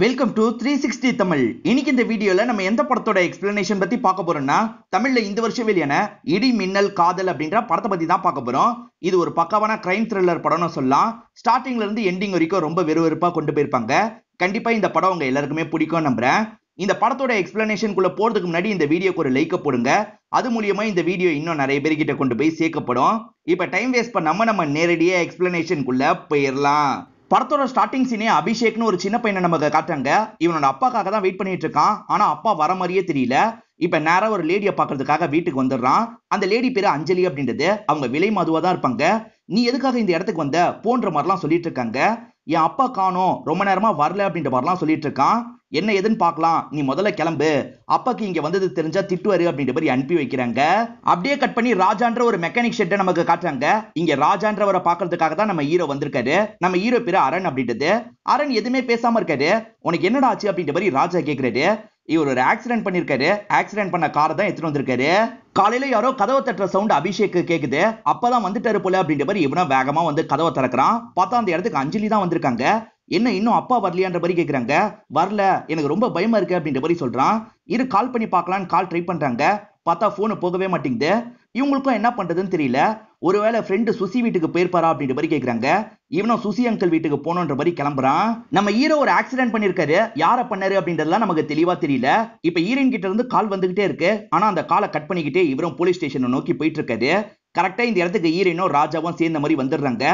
welcome to three sixty Tamil இன்னைக்கு இந்த வீடியோல நம்ம எந்த படத்தோட எக்ஸ்பிளனேஷன் பத்தி பார்க்க போறோம்னா தமிழ்ல இந்த வருஷம் வெளியான இடி மின்னல் காதல் அப்படின்ற படத்தை பத்தி தான் பார்க்க போறோம் இது ஒரு பக்காவான கிரைம் த்ரில்லர் படம்னு சொல்லலாம் ஸ்டார்டிங்ல இருந்து எண்டிங் வரைக்கும் ரொம்ப விறுவிறுப்பா கொண்டு போயிருப்பாங்க கண்டிப்பா இந்த படம் உங்க எல்லாருக்குமே பிடிக்கும் நம்புறேன் இந்த படத்தோட எக்ஸ்பிளனேஷனுக்குள்ள போறதுக்கு முன்னாடி இந்த வீடியோக்கு ஒரு லைக்க போடுங்க அது மூலியமா இந்த வீடியோ இன்னும் நிறைய பேர்கிட்ட கொண்டு போய் சேர்க்கப்படும் இப்ப டைம் வேஸ்ட் பண்ணாம நம்ம நேரடியாக எக்ஸ்பிளனேஷனுக்குள்ள போயிடலாம் படத்தோட ஸ்டார்டிங் சீனே அபிஷேக்னு ஒரு சின்ன பையனை நமக்கு காட்டுறாங்க இவனோட அப்பாக்காக தான் வெயிட் பண்ணிட்டு இருக்கான் ஆனா அப்பா வர மாதிரியே தெரியல இப்ப நேரம் ஒரு லேடியை பாக்குறதுக்காக வீட்டுக்கு வந்துடுறான் அந்த லேடி பேரு அஞ்சலி அப்படின்றது அவங்க விலை மதுவா தான் இருப்பாங்க நீ எதுக்காக இந்த இடத்துக்கு வந்த போன்ற மாதிரிலாம் சொல்லிட்டு இருக்காங்க என் அப்பா காணும் ரொம்ப நேரமா வரல அப்படின்ற மாதிரிலாம் சொல்லிட்டு இருக்கான் என்ன எதுன்னு பார்க்கலாம் நீ முதல்ல கிளம்பு அப்பாக்கு இங்க வந்தது தெரிஞ்சா வரு அப்படின்ற மாதிரி அனுப்பி வைக்கிறாங்க அப்படியே கட் பண்ணி ராஜான்ற ஒரு மெக்கானிக் ஷெட்டை நமக்கு காட்டுறாங்க இங்க ராஜான்றவரை பாக்குறதுக்காக தான் நம்ம ஹீரோ வந்திருக்காரு நம்ம ஹீரோ பேரு அரண் அப்படின்றது அரண் எதுவுமே பேசாம இருக்காரு உனக்கு என்னடா ஆச்சு அப்படின்ற மாதிரி ராஜா கேட்கிறாரு இவர் ஒரு ஆக்சிடென்ட் பண்ணியிருக்காரு ஆக்சிடென்ட் பண்ண காரை தான் எடுத்துட்டு வந்திருக்காரு காலையில யாரோ கதவை தட்டுற சவுண்ட் அபிஷேக் கேக்குது அப்பதான் வந்துட்டாரு போல அப்படின்ற மாதிரி இவனா வேகமா வந்து கதவை திறக்கிறான் பார்த்தா அந்த இடத்துக்கு அஞ்சலி தான் வந்திருக்காங்க என்ன இன்னும் அப்பா வரலையான்ற மாதிரி கேட்குறாங்க வரல எனக்கு ரொம்ப பயமா இருக்கு அப்படின்ற மாதிரி சொல்றான் இரு கால் பண்ணி பார்க்கலான்னு கால் ட்ரை பண்றாங்க பார்த்தா ஃபோனு போகவே மாட்டேங்குது இவங்களுக்கும் என்ன பண்றதுன்னு தெரியல ஒருவேளை ஃப்ரெண்டு சுசி வீட்டுக்கு போயிருப்பாரா அப்படின்ற மாதிரி கேட்குறாங்க இவனும் சுசி அங்கிள் வீட்டுக்கு போனோன்ற மாதிரி கிளம்புறான் நம்ம ஹீரோ ஒரு ஆக்சிடென்ட் பண்ணிருக்காரு யார பண்ணாரு அப்படின்றதுலாம் நமக்கு தெளிவா தெரியல இப்ப ஹீரோயின் கிட்ட இருந்து கால் வந்துகிட்டே இருக்கு ஆனா அந்த காலை கட் பண்ணிக்கிட்டே இவரும் போலீஸ் ஸ்டேஷனை நோக்கி போயிட்டு இருக்காரு கரெக்டா இந்த இடத்துக்கு ஹீரோயினும் ராஜாவும் சேர்ந்த மாதிரி வந்துடுறாங்க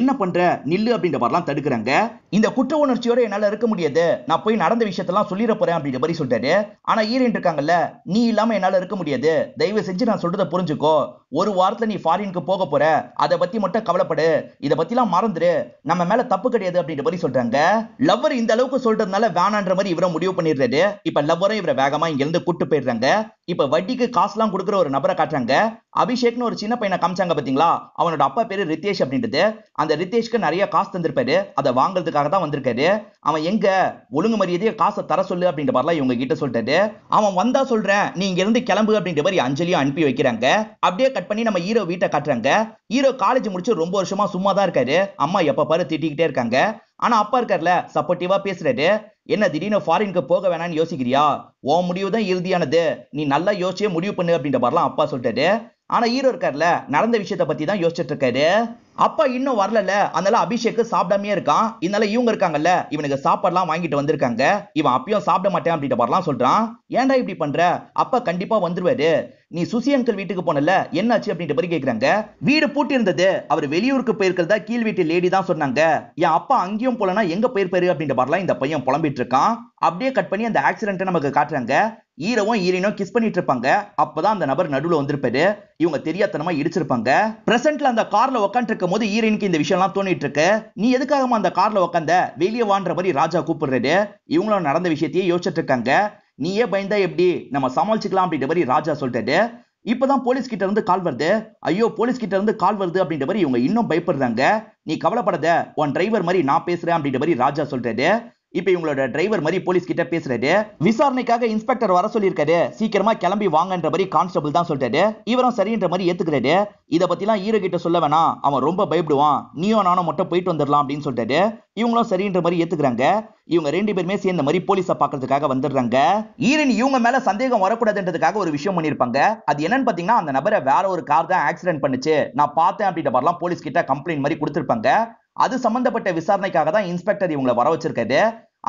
என்ன பண்ற நில்லு அப்படின்ற மாதிரிலாம் தடுக்கிறாங்க இந்த குற்ற உணர்ச்சியோட என்னால இருக்க முடியாது நான் போய் நடந்த விஷயத்தெல்லாம் சொல்லிட போறேன் அப்படின்ற மாதிரி சொல்றாரு ஆனா ஈரன் இருக்காங்கல்ல நீ இல்லாம என்னால இருக்க முடியாது தயவு செஞ்சு நான் சொல்றதை புரிஞ்சுக்கோ ஒரு வாரத்துல நீ ஃபாரினுக்கு போக போற அதை பத்தி மட்டும் கவலைப்படு இதை எல்லாம் மறந்துரு நம்ம மேல தப்பு கிடையாது அப்படின்ற மாதிரி சொல்றாங்க லவ்வர் இந்த அளவுக்கு சொல்றதுனால வேணான்ற மாதிரி இவரை முடிவு பண்ணிடுறாரு இப்ப லவ்வரும் இவரை வேகமா இங்க இருந்து கூட்டு போயிடுறாங்க இப்ப வட்டிக்கு காசு எல்லாம் கொடுக்குற ஒரு நபரை காட்டுறாங்க அபிஷேக்னு ஒரு சின்ன பையனை காமிச்சாங்க பாத்தீங்களா அவனோட அப்பா பேரு ரித்தேஷ் அப்படின்றது அந்த ரித்தேஷ்க்கு நிறைய காசு தந்திருப்பாரு அதை வாங்குறதுக்காக தான் வந்திருக்காரு அவன் எங்க ஒழுங்கு மரியாதையை காசை தர சொல்லு அப்படின்ற மாதிரிலாம் இவங்க கிட்ட சொல்லிட்டாரு அவன் வந்தா சொல்றேன் நீ இங்க இருந்து கிளம்பு அப்படின்ற மாதிரி அஞ்சலியும் அனுப்பி வைக்கிறாங்க அப்படியே கட் பண்ணி நம்ம ஹீரோ வீட்டை காட்டுறாங்க ஹீரோ காலேஜ் முடிச்சு ரொம்ப வருஷமா சும்மா தான் இருக்காரு அம்மா எப்ப பாரு திட்டிக்கிட்டே இருக்காங்க ஆனா அப்பா இருக்கார்ல சப்போர்ட்டிவா பேசுறாரு என்ன திடீர்னு ஃபாரினுக்கு போக வேணாம்னு யோசிக்கிறியா உன் முடிவு தான் இறுதியானது நீ நல்லா யோசிச்சே முடிவு பண்ணு அப்படின்ற மாதிரிலாம் அப்பா சொல்லிட்டாரு ஆனா ஹீரோ இருக்கார்ல நடந்த விஷயத்த பத்தி தான் யோசிச்சுட்டு இருக்காரு அப்பா இன்னும் வரல அதனால அபிஷேக் சாப்பிடாமே இருக்கான் இதனால இவங்க இருக்காங்கல்ல இவனுக்கு சாப்பாடுலாம் வாங்கிட்டு வந்திருக்காங்க இவன் அப்பயும் சாப்பிட மாட்டேன் அப்படின்ட்டு வரலாம் சொல்றான் ஏன்டா இப்படி பண்ற அப்பா கண்டிப்பா வந்துருவாரு நீ சுசி அங்கிள் வீட்டுக்கு போனல என்னாச்சு அப்படின்ட்டு மாதிரி கேக்குறாங்க வீடு பூட்டி இருந்தது அவர் வெளியூருக்கு போயிருக்கிறதா கீழ் வீட்டு லேடி தான் சொன்னாங்க என் அப்பா அங்கேயும் போலனா எங்க போயிருப்பாரு அப்படின்ட்டு வரலாம் இந்த பையன் புலம்பிட்டு இருக்கான் அப்படியே கட் பண்ணி அந்த ஆக்சிடென்ட்டை நமக்கு காட்டுறாங்க ஈரவும் ஈரனும் கிஸ் பண்ணிட்டு இருப்பாங்க அப்பதான் அந்த நபர் நடுவுல வந்திருப்பாரு இவங்க தெரியாதனமா இடிச்சிருப்பாங்க பிரசன்ட்ல அந்த கார்ல உட்காந்துருக்க இருக்கும் போது ஹீரோயினுக்கு இந்த எல்லாம் தோணிட்டு இருக்கு நீ எதுக்காகமா அந்த கார்ல உக்காந்த வெளியே வான்ற மாதிரி ராஜா கூப்பிடுறது இவங்களும் நடந்த விஷயத்தையே யோசிச்சுட்டு இருக்காங்க நீ ஏன் பயந்தா எப்படி நம்ம சமாளிச்சுக்கலாம் அப்படின்ற மாதிரி ராஜா சொல்றது இப்பதான் போலீஸ் கிட்ட இருந்து கால் வருது ஐயோ போலீஸ் கிட்ட இருந்து கால் வருது அப்படின்ற மாதிரி இவங்க இன்னும் பயப்படுறாங்க நீ கவலைப்படாத உன் டிரைவர் மாதிரி நான் பேசுறேன் அப்படின்ற மாதிரி ராஜா சொல்றது இப்போ இவங்களோட டிரைவர் மாதிரி போலீஸ் கிட்ட பேசுறாரு விசாரணைக்காக இன்ஸ்பெக்டர் வர சொல்லியிருக்காரு சீக்கிரமா கிளம்பி வாங்கன்ற மாதிரி கான்ஸ்டபிள் தான் சொல்லிட்டாரு இவரும் சரின்ற மாதிரி ஏத்துக்கிறாரு இதை பத்திலாம் ஹீரோ கிட்ட சொல்ல வேணாம் அவன் ரொம்ப பயப்படுவான் நீயும் நானும் மட்டும் போயிட்டு வந்துடலாம் அப்படின்னு சொல்லிட்டாரு இவங்களும் சரின்ற மாதிரி ஏத்துக்கிறாங்க இவங்க ரெண்டு பேருமே சேர்ந்த மாதிரி போலீஸை பாக்குறதுக்காக வந்துடுறாங்க ஈரன் இவங்க மேல சந்தேகம் வரக்கூடாதுன்றதுக்காக ஒரு விஷயம் பண்ணிருப்பாங்க அது என்னன்னு பாத்தீங்கன்னா அந்த நபரை வேற ஒரு கார் தான் ஆக்சிடென்ட் பண்ணுச்சு நான் பார்த்தேன் அப்படின்ற மாதிரிலாம் போலீஸ் கிட்ட கம்ப்ளைண்ட் மாதிரி கொடுத்துருப்பாங்க அது சம்பந்தப்பட்ட விசாரணைக்காக தான் இன்ஸ்பெக்டர் இவங்களை வர வச்சிருக்காரு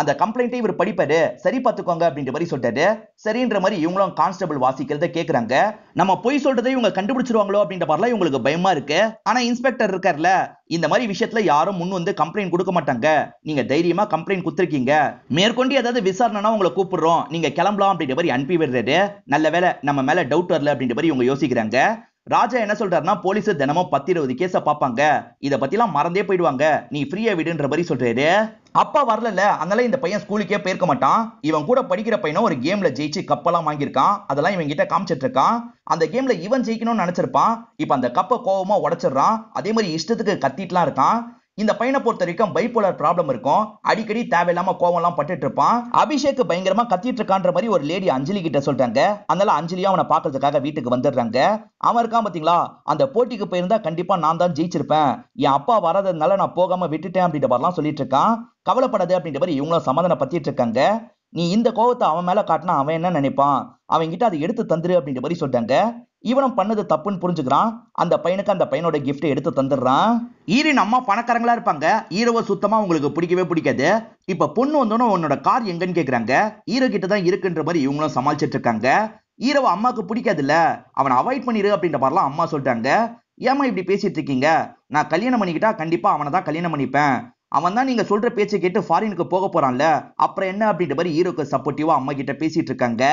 அந்த கம்ப்ளைண்ட்டை இவர் படிப்பாரு சரி பார்த்துக்கோங்க அப்படின்ற மாதிரி சொல்றாரு சரின்ற மாதிரி இவங்களும் கான்ஸ்டபிள் வாசிக்கிறத கேட்குறாங்க நம்ம பொய் சொல்றதை இவங்க கண்டுபிடிச்சிருவாங்களோ அப்படின்ற மாதிரிலாம் இவங்களுக்கு பயமா இருக்கு ஆனா இன்ஸ்பெக்டர் இருக்கார்ல இந்த மாதிரி விஷயத்துல யாரும் முன் வந்து கம்ப்ளைண்ட் கொடுக்க மாட்டாங்க நீங்க தைரியமா கம்ப்ளைண்ட் கொடுத்துருக்கீங்க மேற்கொண்டு ஏதாவது விசாரணைனா உங்களை கூப்பிடுறோம் நீங்க கிளம்பலாம் அப்படின்ற மாதிரி அனுப்பி விடுறாரு நல்ல வேலை நம்ம மேல டவுட் வரல அப்படின்ற மாதிரி இவங்க யோசிக்கிறாங்க ராஜா என்ன சொல்றாருன்னா போலீஸ் தினமும் பத்து இருபது கேஸ பார்ப்பாங்க இதை பத்திலாம் மறந்தே போயிடுவாங்க நீ ஃப்ரீயா விடுன்ற மாதிரி சொல்றாரு அப்பா வரல அதனால இந்த பையன் ஸ்கூலுக்கே போயிருக்க மாட்டான் இவன் கூட படிக்கிற பையனும் ஒரு கேம்ல ஜெயிச்சு கப்பெல்லாம் வாங்கியிருக்கான் அதெல்லாம் இவன் கிட்ட காமிச்சிட்டு இருக்கான் அந்த கேம்ல இவன் ஜெயிக்கணும்னு நினைச்சிருப்பான் இப்ப அந்த கப்பை கோபமா உடச்சிடுறான் அதே மாதிரி இஷ்டத்துக்கு கத்திட்டுலாம் இருக்கான் இந்த பையனை பொறுத்த வரைக்கும் பைப்போலர் ப்ராப்ளம் இருக்கும் அடிக்கடி தேவையில்லாம கோவம்லாம் பட்டுட்டு இருப்பான் அபிஷேக் பயங்கரமா கத்திட்டு இருக்கான்ற மாதிரி ஒரு லேடி அஞ்சலி கிட்ட சொல்றாங்க அதனால அஞ்சலியும் அவனை பாக்குறதுக்காக வீட்டுக்கு வந்துடுறாங்க அவன் இருக்கான் பாத்தீங்களா அந்த போட்டிக்கு போயிருந்தா கண்டிப்பா நான் தான் ஜெயிச்சிருப்பேன் என் அப்பா வராததுனால நான் போகாம விட்டுட்டேன் அப்படின்ற மாதிரிலாம் சொல்லிட்டு இருக்கான் கவலைப்படாது அப்படின்ற மாதிரி இவங்களும் சமாதானம் பத்திட்டு இருக்காங்க நீ இந்த கோவத்தை அவன் மேல காட்டினா அவன் என்ன நினைப்பான் அவன் கிட்ட அதை எடுத்து தந்துரு அப்படின்ற மாதிரி சொல்றாங்க இவனும் பண்ணது தப்புன்னு புரிஞ்சுக்கிறான் அந்த பையனுக்கு அந்த பையனோட கிஃப்ட் எடுத்து தந்துடுறான் ஈரின் அம்மா பணக்காரங்களா இருப்பாங்க ஈரவை சுத்தமா உங்களுக்கு பிடிக்கவே பிடிக்காது இப்ப பொண்ணு வந்தோன்னு உன்னோட கார் எங்கன்னு கேக்குறாங்க ஈரோ கிட்ட தான் இருக்குன்ற மாதிரி இவங்களும் சமாளிச்சிட்டு இருக்காங்க அம்மாக்கு அம்மாவுக்கு இல்ல அவனை அவாய்ட் பண்ணிடு அப்படின்ற மாதிரிலாம் அம்மா சொல்றாங்க ஏமா இப்படி பேசிட்டு இருக்கீங்க நான் கல்யாணம் பண்ணிக்கிட்டா கண்டிப்பா அவனை தான் கல்யாணம் பண்ணிப்பேன் அவன் தான் நீங்க சொல்ற பேச்சை கேட்டு ஃபாரினுக்கு போக போறான்ல அப்புறம் என்ன அப்படின்ற மாதிரி ஹீரோக்கு சப்போர்ட்டிவா அம்மா கிட்ட பேசிட்டு இருக்காங்க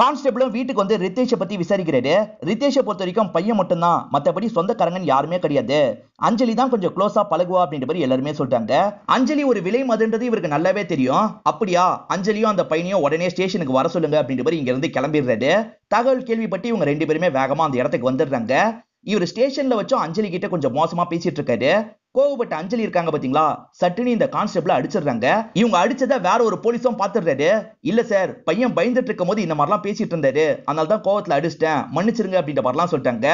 கான்ஸ்டபிளும் வீட்டுக்கு வந்து ரித்தேஷை பத்தி விசாரிக்கிறாரு ரித்தேஷை பொறுத்த வரைக்கும் பையன் மட்டும்தான் மற்றபடி சொந்தக்காரங்கன்னு யாருமே கிடையாது அஞ்சலி தான் கொஞ்சம் க்ளோஸா பழகுவா அப்படின்ற மாதிரி எல்லாருமே சொல்லிட்டாங்க அஞ்சலி ஒரு விலை மதுன்றது இவருக்கு நல்லாவே தெரியும் அப்படியா அஞ்சலியும் அந்த பையனையும் உடனே ஸ்டேஷனுக்கு வர சொல்லுங்க அப்படின்ற மாதிரி இங்க இருந்து கிளம்பிடுறாரு தகவல் கேள்விப்பட்டு இவங்க ரெண்டு பேருமே வேகமா அந்த இடத்துக்கு வந்துடுறாங்க இவர் ஸ்டேஷன்ல வச்சும் அஞ்சலி கிட்ட கொஞ்சம் மோசமா பேசிட்டு இருக்காரு கோவப்பட்ட அஞ்சலி இருக்காங்க பாத்தீங்களா சட்டுனி இந்த கான்ஸ்டபிள் அடிச்சிடுறாங்க இவங்க அடிச்சத வேற ஒரு போலீஸும் பாத்துடுறாரு இல்ல சார் பையன் பயந்துட்டு இருக்கும் போது இந்த மாதிரிலாம் பேசிட்டு இருந்தாரு அதனால தான் கோவத்துல அடிச்சிட்டேன் மன்னிச்சிருங்க அப்படின்ற மாதிரிலாம் சொல்லிட்டாங்க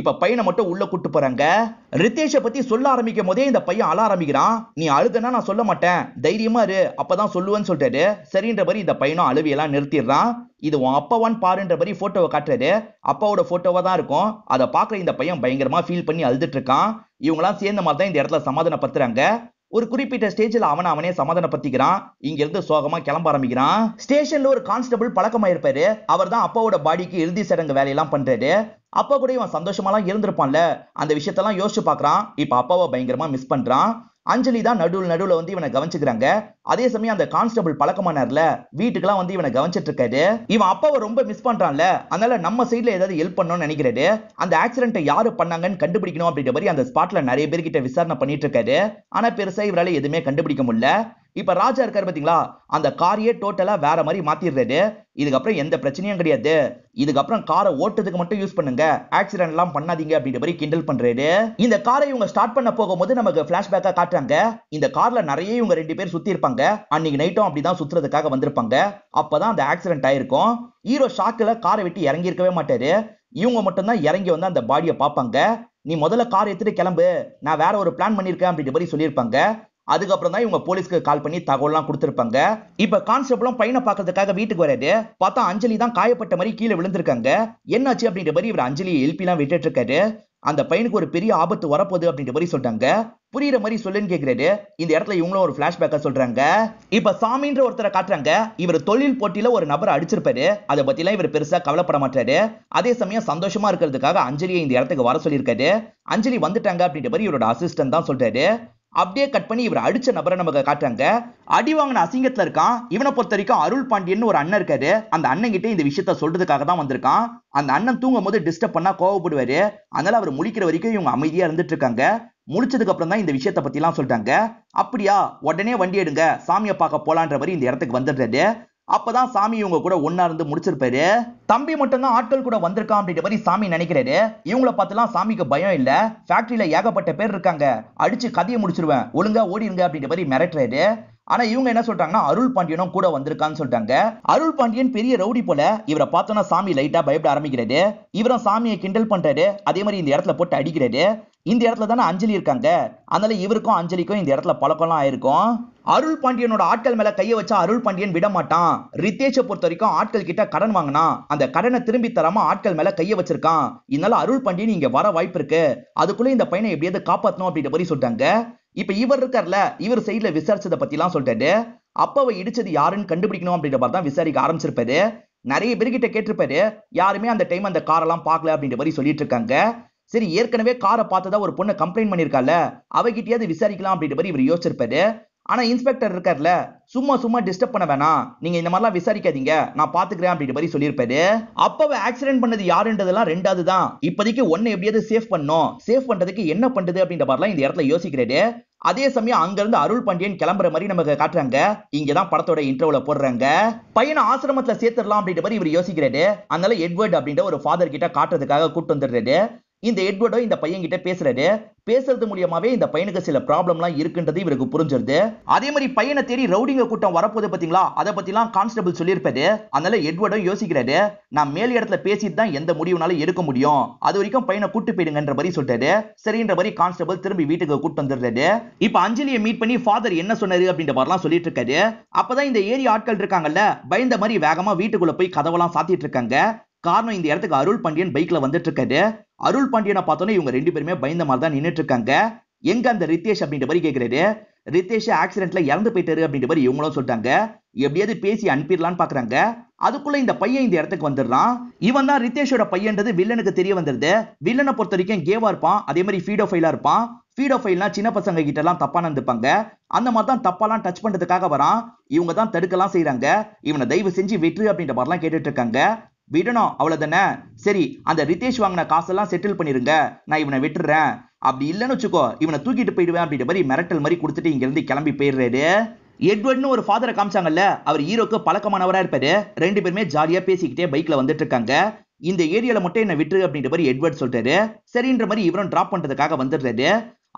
இப்ப பையனை மட்டும் உள்ள கூட்டு போறாங்க ரித்தேஷ பத்தி சொல்ல ஆரம்பிக்கும் போதே இந்த பையன் அழ ஆரம்பிக்கிறான் நீ அழுதுனா நான் சொல்ல மாட்டேன் தைரியமா இரு அப்பதான் சொல்லுவேன்னு சொல்லிட்டாரு சரின்ற மாதிரி இந்த பையனும் அழுவியெல்லாம் நிறுத்திடுறான் இது உன் அப்பாவான் பாருன்ற மாதிரி போட்டோவை காட்டுறாரு அப்பாவோட போட்டோவா தான் இருக்கும் அதை பாக்குற இந்த பையன் பயங்கரமா ஃபீல் பண்ணி அழுதுட்டு இருக்கான் இவங்களாம் சேர்ந்த மாதிரி தான் இந்த இடத்துல சமாதானப்படுத்துறாங்க ஒரு குறிப்பிட்ட ஸ்டேஜில் அவனை அவனே சமாதானப்படுத்திக்கிறான் இருந்து சோகமா கிளம்ப ஆரம்பிக்கிறான் ஸ்டேஷன்ல ஒரு கான்ஸ்டபிள் பழக்கமா இருப்பாரு அவர் தான் அப்பாவோட பாடிக்கு இறுதி சடங்கு வேலையெல்லாம் பண்றாரு அப்பா கூட இவன் சந்தோஷமாலாம் இருந்திருப்பான்ல அந்த விஷயத்தெல்லாம் யோசிச்சு பார்க்குறான் இப்போ அப்பாவை பயங்கரமா மிஸ் பண்ணுறான் அஞ்சலி தான் நடுவில் நடுவில் வந்து இவனை கவனிச்சுக்கிறாங்க அதே சமயம் அந்த கான்ஸ்டபிள் பழக்கமானார்ல வீட்டுக்கெல்லாம் வந்து இவனை கவனிச்சிட்டு இருக்காரு இவன் அப்பாவை ரொம்ப மிஸ் பண்றான்ல அதனால நம்ம சைட்ல ஏதாவது ஹெல்ப் பண்ணணும்னு நினைக்கிறாரு அந்த ஆக்சிடென்ட்டை யாரு பண்ணாங்கன்னு கண்டுபிடிக்கணும் அப்படின்ற மாதிரி அந்த ஸ்பாட்ல நிறைய பேர்கிட்ட விசாரணை பண்ணிட்டு இருக்காரு ஆனா பெருசா இவரால் எதுவுமே கண்டுபிடிக்க முடியல இப்ப ராஜா இருக்காரு பாத்தீங்களா அந்த காரையே டோட்டலா வேற மாதிரி மாத்திடுறது இதுக்கப்புறம் எந்த பிரச்சனையும் கிடையாது இதுக்கப்புறம் காரை ஓட்டுறதுக்கு மட்டும் யூஸ் பண்ணுங்க ஆக்சிடென்ட் எல்லாம் பண்ணாதீங்க அப்படின்ற மாதிரி கிண்டல் பண்றாரு இந்த காரை இவங்க ஸ்டார்ட் பண்ண போகும்போது நமக்கு பிளாஷ்பேக்கா காட்டுறாங்க இந்த கார்ல நிறைய இவங்க ரெண்டு பேர் சுத்தி இருப்பாங்க அன்னைக்கு நைட்டும் அப்படிதான் சுத்துறதுக்காக வந்திருப்பாங்க அப்பதான் அந்த ஆக்சிடென்ட் ஆயிருக்கும் ஹீரோ ஷாக்கில் காரை விட்டு இறங்கி இருக்கவே மாட்டாரு இவங்க மட்டும்தான் இறங்கி வந்து அந்த பாடியை பார்ப்பாங்க நீ முதல்ல கார் எடுத்துட்டு கிளம்பு நான் வேற ஒரு பிளான் பண்ணியிருக்கேன் அப்படின்ற மாதிரி சொல்லியிருப்பாங்க அதுக்கப்புறம் தான் இவங்க போலீஸ்க்கு கால் பண்ணி தகவல்லாம் கொடுத்துருப்பாங்க இப்ப கான்ஸ்டபிளும் பையனை பாக்குறதுக்காக வீட்டுக்கு வராது பார்த்தா அஞ்சலி தான் காயப்பட்ட மாதிரி கீழே விழுந்திருக்காங்க என்னாச்சு அப்படின்ற மாதிரி இவர் அஞ்சலி எல்லாம் விட்டுட்டு இருக்காரு அந்த பையனுக்கு ஒரு பெரிய ஆபத்து வரப்போகுது அப்படின்ற மாதிரி சொல்றாங்க புரியுற மாதிரி சொல்லுன்னு கேக்குறாரு இந்த இடத்துல இவங்களும் ஒரு பிளாஷ்பேக்கா சொல்றாங்க இப்ப சாமின்ற ஒருத்தரை காட்டுறாங்க இவர் தொழில் போட்டியில ஒரு நபர் அடிச்சிருப்பாரு அதை எல்லாம் இவர் பெருசா கவலைப்பட மாட்டாரு அதே சமயம் சந்தோஷமா இருக்கிறதுக்காக அஞ்சலியை இந்த இடத்துக்கு வர சொல்லியிருக்காரு அஞ்சலி வந்துட்டாங்க அப்படின்ற மாதிரி இவரோட அசிஸ்டன்ட் தான் சொல்றாரு அப்படியே கட் பண்ணி இவர் அடிச்ச நபரை நமக்கு காட்டுறாங்க அடி வாங்கின அசிங்கத்துல இருக்கான் இவனை பொறுத்த வரைக்கும் அருள் பாண்டியன் ஒரு அண்ணன் இருக்காரு அந்த அண்ணன் கிட்ட இந்த விஷயத்த சொல்றதுக்காக தான் வந்திருக்கான் அந்த அண்ணன் தூங்கும் போது டிஸ்டர்ப் பண்ணா கோவப்படுவாரு அதனால அவர் முழிக்கிற வரைக்கும் இவங்க அமைதியா இருந்துட்டு இருக்காங்க முடிச்சதுக்கு அப்புறம் தான் இந்த விஷயத்த பத்தி எல்லாம் சொல்லிட்டாங்க அப்படியா உடனே வண்டி எடுங்க சாமியை பார்க்க போலான்ற மாதிரி இந்த இடத்துக்கு வந்துடுறாரு அப்பதான் சாமி இவங்க கூட ஒன்னா இருந்து முடிச்சிருப்பாரு தம்பி மட்டும்தான் ஆட்கள் கூட வந்திருக்கான் அப்படின்ற மாதிரி சாமி நினைக்கிறாரு இவங்களை பார்த்துலாம் சாமிக்கு பயம் இல்ல ஃபேக்டரியில ஏகப்பட்ட பேர் இருக்காங்க அடிச்சு கதையை முடிச்சிருவேன் ஒழுங்கா ஓடிருங்க அப்படின்ற மாதிரி மிரட்டுறாரு ஆனா இவங்க என்ன சொல்றாங்கன்னா அருள் பாண்டியனும் கூட வந்திருக்கான்னு சொல்லிட்டாங்க அருள் பாண்டியன் பெரிய ரவுடி போல இவரை பார்த்தோன்னா சாமி லைட்டா பயப்பட ஆரம்பிக்கிறாரு இவரும் சாமியை கிண்டல் பண்றாரு அதே மாதிரி இந்த இடத்துல போட்டு அடிக்கிறாரு இந்த இடத்துல தானே அஞ்சலி இருக்காங்க அதனால இவருக்கும் அஞ்சலிக்கும் இந்த இடத்துல பழக்கம்லாம் ஆயிருக்கும் அருள் பாண்டியனோட ஆட்கள் மேல கையை வச்சா அருள் பாண்டியன் விட மாட்டான் ரித்தேஷை பொறுத்த வரைக்கும் ஆட்கள் கிட்ட கடன் வாங்கினா அந்த கடனை திரும்பி தராம ஆட்கள் மேல கையை வச்சிருக்கான் இதனால அருள் பாண்டியன் இங்க வர வாய்ப்பு இருக்கு அதுக்குள்ள இந்த பையனை எப்படியாவது காப்பாற்றணும் அப்படின்ற மாதிரி சொல்லிட்டாங்க இப்ப இவர் இருக்கார்ல இவர் சைட்ல விசாரிச்சதை பத்தி எல்லாம் சொல்லிட்டாரு அப்பாவை இடிச்சது யாருன்னு கண்டுபிடிக்கணும் அப்படின்ற மாதிரி தான் விசாரிக்க ஆரம்பிச்சிருப்பாரு நிறைய பேர்கிட்ட கேட்டிருப்பாரு யாருமே அந்த டைம் அந்த காரெல்லாம் பார்க்கல அப்படின்ற மாதிரி சொல்லிட்டு இருக்காங்க சரி ஏற்கனவே காரை பார்த்ததா ஒரு பொண்ணு கம்ப்ளைண்ட் பண்ணியிருக்கால அவகிட்டயாவது விசாரிக்கலாம் அப்படின்ற மாதிரி இவர் யோசிச்சிருப்பாரு ஆனா இன்ஸ்பெக்டர் இருக்கார்ல சும்மா சும்மா டிஸ்டர்ப் பண்ண வேணாம் நீங்க இந்த மாதிரிலாம் விசாரிக்காதீங்க நான் பாத்துக்கிறேன் அப்படின்ற மாதிரி சொல்லியிருப்பாரு அப்பவே ஆக்சிடென்ட் பண்ணது யாருன்றதெல்லாம் ரெண்டாவது தான் இப்போதைக்கு ஒன்னு எப்படியாவது சேஃப் பண்ணோம் சேஃப் பண்றதுக்கு என்ன பண்றது அப்படின்ற மாதிரிலாம் இந்த இடத்துல யோசிக்கிறாரு அதே சமயம் அங்கிருந்து அருள் பாண்டியன் கிளம்புற மாதிரி நமக்கு காட்டுறாங்க இங்கதான் படத்தோட இன்டர்வியூல போடுறாங்க பையனை ஆசிரமத்துல சேர்த்துடலாம் அப்படின்ற மாதிரி இவர் யோசிக்கிறாரு அதனால எட்வர்ட் அப்படின்ற ஒரு ஃபாதர் கிட்ட காட்டுறதுக்காக கூட்டு வந்துடுறாரு இந்த எட்வர்டோ இந்த பையன் கிட்ட பேசுறாரு பேசுறது மூலியமாவே இந்த பையனுக்கு சில ப்ராப்ளம்லாம் இருக்குன்றது இவருக்கு புரிஞ்சிருது அதே மாதிரி பையனை தேடி ரவுடிங்க கூட்டம் வரப்போது பாத்தீங்களா அதை எல்லாம் கான்ஸ்டபிள் சொல்லியிருப்பது அதனால எட்வர்டும் யோசிக்கிறாரு நான் மேல் இடத்துல பேசிட்டு தான் எந்த முடிவுனாலும் எடுக்க முடியும் அது வரைக்கும் பையனை கூட்டு போயிடுங்கன்ற மாதிரி சொல்றாரு சரின்ற மாதிரி கான்ஸ்டபிள் திரும்பி வீட்டுக்கு கூட்டு வந்துடுறாரு இப்ப அஞ்சலியை மீட் பண்ணி ஃபாதர் என்ன சொன்னாரு அப்படின்ற மாதிரிலாம் சொல்லிட்டு இருக்காரு அப்பதான் இந்த ஏரி ஆட்கள் இருக்காங்கல்ல பயந்த மாதிரி வேகமா வீட்டுக்குள்ள போய் கதவெல்லாம் சாத்திட்டு இருக்காங்க காரணம் இந்த இடத்துக்கு அருள் பாண்டியன் பைக்ல வந்துட்டு இருக்காரு அருள் பாண்டியனை பார்த்தோன்னே இவங்க ரெண்டு பேருமே பயந்த மாதிரி தான் நின்றுட்டு இருக்காங்க எங்க அந்த ரித்தேஷ் அப்படின்ற மாதிரி கேட்கிறாரு ரித்தேஷ் ஆக்சிடென்ட்ல இறந்து போயிட்டாரு அப்படின்ற மாதிரி இவங்களும் சொல்லிட்டாங்க எப்படியாவது பேசி அனுப்பிடலான்னு பாக்குறாங்க அதுக்குள்ள இந்த பையன் இந்த இடத்துக்கு வந்துடுறான் இவன் தான் ரித்தேஷோட பையன்றது வில்லனுக்கு தெரிய வந்துருது வில்லனை பொறுத்த வரைக்கும் கேவா இருப்பான் அதே மாதிரி ஃபீடோ ஃபைலா இருப்பான் ஃபீடோ ஃபைல்னா சின்ன பசங்க கிட்ட எல்லாம் தப்பா நடந்துப்பாங்க அந்த மாதிரி தான் தப்பாலாம் டச் பண்றதுக்காக வரான் இவங்க தான் தடுக்கலாம் செய்யறாங்க இவனை தயவு செஞ்சு வெற்று அப்படின்ற மாதிரிலாம் கேட்டுட்டு இருக்காங்க விடணும் அவ்வளவுதானே சரி அந்த ரிதேஷ் வாங்கின காசெல்லாம் செட்டில் பண்ணிருங்க நான் இவனை விட்டுறேன் அப்படி இல்லைன்னு வச்சுக்கோ இவனை தூக்கிட்டு போயிடுவேன் அப்படின்ற மாதிரி மிரட்டல் மாதிரி கொடுத்துட்டு இங்கேருந்து கிளம்பி போயிடுறாரு எட்வர்ட்னு ஒரு ஃபாதரை காமிச்சாங்கல்ல அவர் ஹீரோக்கு பழக்கமானவராக இருப்பாரு ரெண்டு பேருமே ஜாலியாக பேசிக்கிட்டே பைக்கில் வந்துட்டு இருக்காங்க இந்த ஏரியாவில் மட்டும் என்ன விட்டுரு அப்படின்ற மாதிரி எட்வர்ட் சொல்றாரு சரின்ற மாதிரி இவரும் டிராப் பண்ணுறதுக்காக வந்துடுறாரு